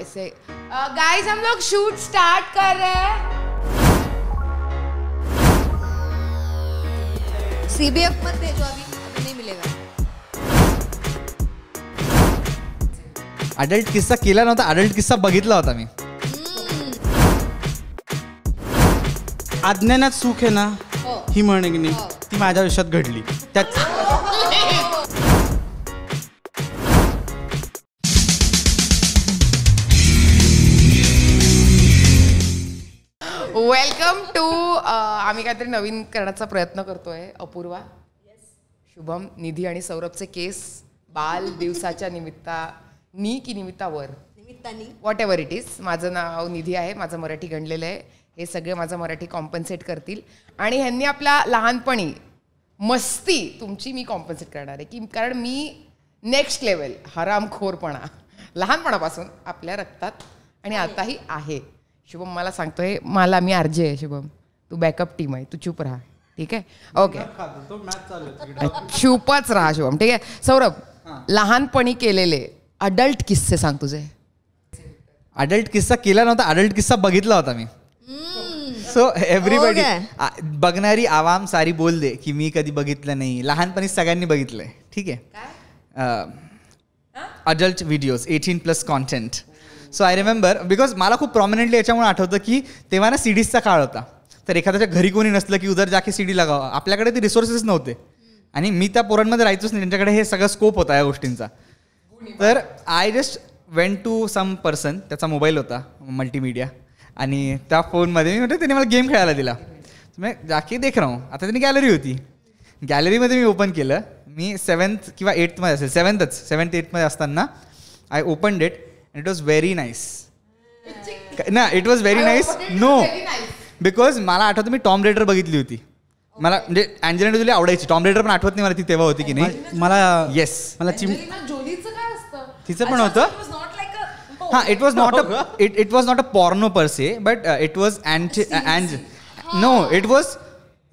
ऐसे गाइस हम लोग shoot start कर रहे हैं सीबीएफ मत भेजो अभी अभी नहीं मिलेगा अडल्ट किस्सा केला नव्हता अडल्ट किस्सा बघितला होता मी अज्ञानात हम्म। सुख आहे ना ही म्हणे की नाही ती माझ्या आयुष्यात घडली त्यात वेलकम टू uh, आम्ही काहीतरी नवीन करण्याचा प्रयत्न करतोय अपूर्वा शुभम निधी आणि सौरभचे केस बाल दिवसाच्या निमित्ता नी की निमित्तावर वॉट एव्हर इट इज माझं नाव निधी आहे माझं मराठी गणलेलं आहे हे सगळे माझं मराठी कॉम्पन्सेट करतील आणि ह्यांनी आपल्या लहानपणी मस्ती तुमची मी कॉम्पन्सेट करणार आहे की कारण मी नेक्स्ट लेवल हरामखोरपणा लहानपणापासून आपल्या रक्तात आणि आताही आहे शुभम मला सांगतोय मला मी आरजे आहे शुभम तू बॅकअप टीम आहे तू चुप राहा ठीक आहे ओके चुपच राहा शुभम ठीक आहे सौरभ लहानपणी केलेले अडल्ट किस्से सांग तुझे अडल्ट किस्सा केला नव्हता अडल्ट किस्सा बघितला होता मी सो हो एव्हरीबडी बघणारी आवाम सारी बोल दे की मी कधी बघितलं नाही लहानपणी सगळ्यांनी बघितलंय ठीक आहे adult videos eighteen plus content so I remember because मला खूप प्रॉमिनंटली याच्यामुळे आठवतं की तेव्हा ना सीडीजचा काळ होता तर एखाद्याच्या घरी कोणी नसलं की उदर जाके सीडी लगावा आपल्याकडे ते रिसोर्सेस नव्हते आणि मी त्या पोरांमध्ये राहायचोच नाही त्यांच्याकडे हे सगळं स्कोप होता या गोष्टींचा तर I just went to some person त्याचा मोबाईल होता मल्टीमीडिया आणि त्या फोनमध्ये मी म्हटलं त्याने मला गेम खेळायला दिला मी जाकी देख रहा आता त्यांनी गॅलरी होती गॅलरीमध्ये मी ओपन केलं मी सेवन्थ किंवा एट्थमध्ये असेल सेवन्थच सेवन्थ एटमध्ये असताना I opened it was very nice ना it was very nice no because मला आठवतं मी टॉम रेडर बघितली होती मला म्हणजे अँजेलिना जोली आवडायची टॉम रेडर पण आठवत नाही मला ती तेव्हा होती की नाही मला येस मला चिम तिचं पण होतं हां it was not a it it was not a porno पर but it was and no it was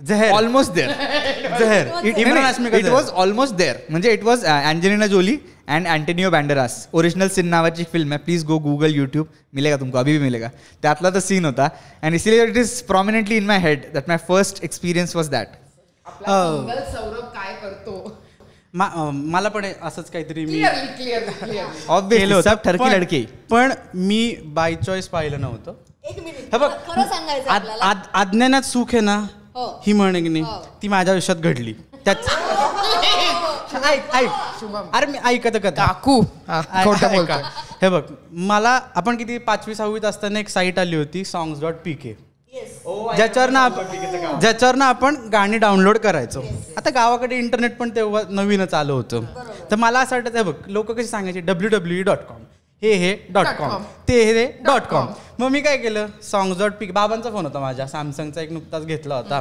जहर ऑलमोस्ट देअर जहर इट वॉज ऑलमोस्ट देअर म्हणजे it was Angelina Jolie and Antonio Banderas original sin नावाची film आहे please go Google YouTube मिलेगा तुमको अभी भी मिलेगा त्यातला तर सीन होता and easily it is prominently in my head that my first experience was that Saurabh काय करतो मला पण असंच काहीतरी मी ऑब्विसली सब ठरकी लडकी पण मी बाय चॉईस पाहिलं नव्हतं एक आज्ञानात सुख आहे ना हो. ही म्हणे हो. ती माझ्या आयुष्यात घडली त्याच अरे मी ऐकत कथा काकू हे बघ मला आपण किती पाचवी सहावीत असताना एक साईट आली होती सॉंग्स डॉट पी के ज्याच्यावर ना ज्याच्यावर ना आपण गाणी डाउनलोड करायचो आता गावाकडे इंटरनेट पण तेव्हा नवीनच आलं होतं तर मला असं वाटतं बघ लोक कशी सांगायचे डब्ल्यू डब्ल्यू डॉट कॉम हे हे डॉट कॉम ते हे डॉट कॉम मग मी काय केलं सॉंग डॉट पिक बाबांचा फोन होता माझ्या सॅमसंगचा एक नुकताच घेतला होता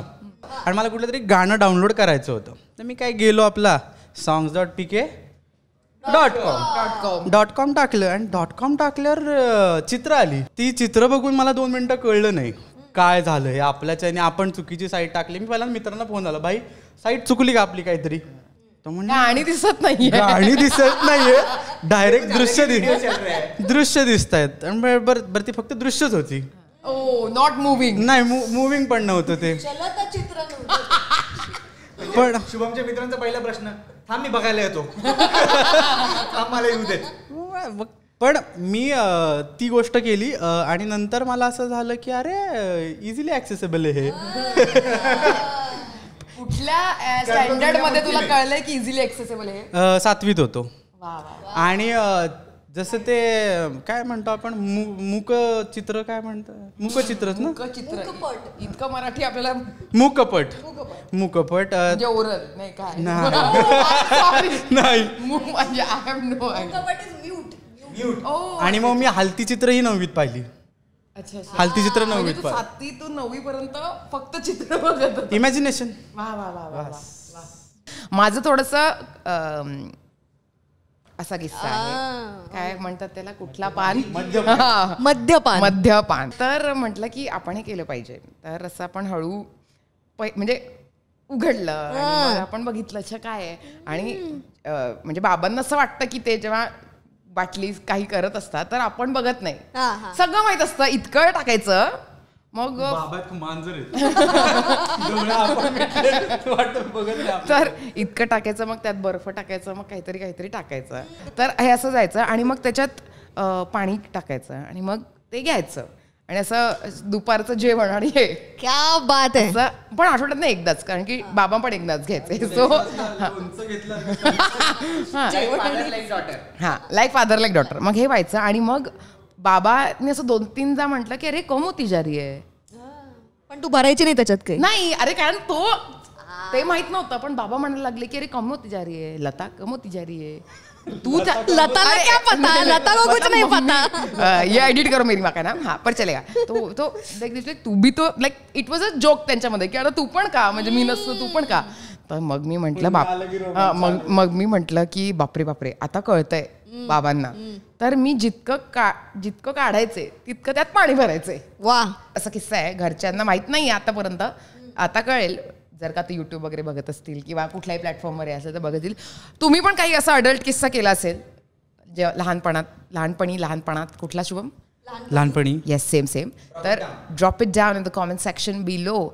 आणि मला कुठलं तरी गाणं डाउनलोड करायचं होतं तर मी काय गेलो आपला songs dot PK dot com dot com dot com टाकलं आणि डॉट कॉम टाकल्यावर चित्र आली ती चित्र बघून मला दोन मिनटं कळलं नाही काय झालं हे आणि आपण चुकीची साईट टाकली मी पहिल्यांदा मित्रांना फोन आला भाई साईट चुकली का आपली काहीतरी आणि दिसत नाहीये आणि दिसत नाहीये डायरेक्ट दृश्य दृश्य दिसत आहेत बरं ती फक्त दृश्यच होती ओ नॉट मुव्हिंग नाही मुव्हिंग पण नव्हतं ते पण शुभमच्या मित्रांचा पहिला प्रश्न हा मी बघायला येतो आम्हाला येऊ दे पण मी ती गोष्ट केली आणि नंतर मला असं झालं की अरे इझिली ऍक्सेसिबल आहे हे कुठल्या स्टँडर्ड मध्ये तुला कळलंय की इझिली एक्सेसिबल आहे सातवीत होतो आणि जसं ते काय म्हणतो आपण मुक चित्र काय मुक चित्रच ना चित्र इतकं मराठी आपल्याला मुकपट मुकपट म्हणजे ओरल नाही काय नाही म्हणजे आय नो oh, आणि मग मी हालती चित्र ही नववीत पाहिली अच्छा हालती चित्र म्हणजे नववी सातवी तो नववी पर्यंत फक्त चित्र बघत इमॅजिनेशन वा वा वा माझं थोडस असा किस्सा काय म्हणतात त्याला कुठला पान मध्यपान मध्यपान तर म्हटलं की आपण हे केलं पाहिजे तर असं आपण हळू म्हणजे उघडलं आपण बघितलं अच्छा काय आहे आणि म्हणजे बाबांना असं वाटतं की ते जेव्हा बाटली काही करत असतात तर आपण बघत नाही सगळं माहित असतं इतकं टाकायचं मग तर इतकं टाकायचं मग त्यात बर्फ टाकायचं मग काहीतरी काहीतरी टाकायचं तर हे असं जायचं आणि मग त्याच्यात पाणी टाकायचं आणि मग ते घ्यायचं आणि असं दुपारचं जेवण आणि हे क्या बात आहे असं पण आठवड्यात नाही एकदाच कारण की बाबा पण एकदाच घ्यायचे सो हां लाईक फादर लाईक डॉटर मग हे व्हायचं आणि मग बाबाने असं दोन तीनदा म्हटलं की अरे कमो तिजारी आहे पण तू भरायची नाही त्याच्यात काही नाही अरे कारण तो ते माहित नव्हतं पण बाबा म्हणायला लागले की अरे कमो तिजारी आहे लता कमो तिजारी आहे तू लता पता एडिट कर मेरी माका ना हा पर चलेगा तो तो तू बी तो like it was a joke त्यांच्यामध्ये की अरे तू पण का म्हणजे मी नसतो तू पण का तर मग मी म्हंटल बाप मग मग मी म्हंटल की बापरे बापरे आता कळतंय बाबांना तर मी जितकं का जितकं काढायचे तितकं त्यात पाणी भरायचंय वा असा किस्सा आहे घरच्यांना माहित नाही आतापर्यंत आता कळेल जर का ते यूट्यूब वगैरे बघत असतील किंवा कुठल्याही प्लॅटफॉर्मवर असेल तर बघतील तुम्ही पण काही असा अडल्ट किस्सा केला असेल जे लहानपणात लहानपणी लहानपणात कुठला शुभम लहानपणी येस सेम सेम तर drop it down in the comment section below